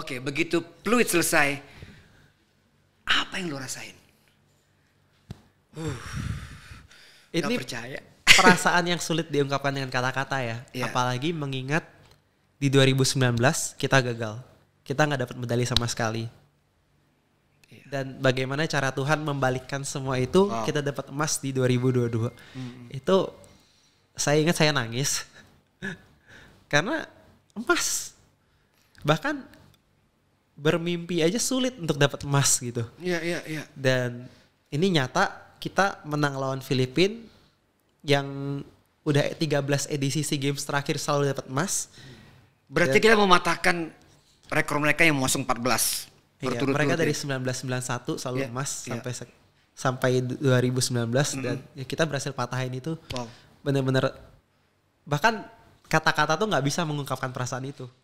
Oke, okay, begitu fluid selesai, apa yang lo rasain? Uh, ini percaya. perasaan yang sulit diungkapkan dengan kata-kata ya. Yeah. Apalagi mengingat di 2019 kita gagal. Kita nggak dapat medali sama sekali. Iya. Dan bagaimana cara Tuhan membalikkan semua itu wow. kita dapat emas di 2022. Mm -hmm. Itu saya ingat saya nangis. Karena emas. Bahkan bermimpi aja sulit untuk dapat emas gitu. Iya, iya, iya. Dan ini nyata kita menang lawan Filipina yang udah 13 edisi SEA Games terakhir selalu dapat emas. Berarti Dan, kita mematahkan rekor mereka yang mengusung 14. Iya, mereka ya. dari 1991 selalu yeah, emas yeah. sampai sampai 2019 mm -hmm. dan ya kita berhasil patahin itu. Wow. Bener-bener bahkan kata-kata tuh nggak bisa mengungkapkan perasaan itu.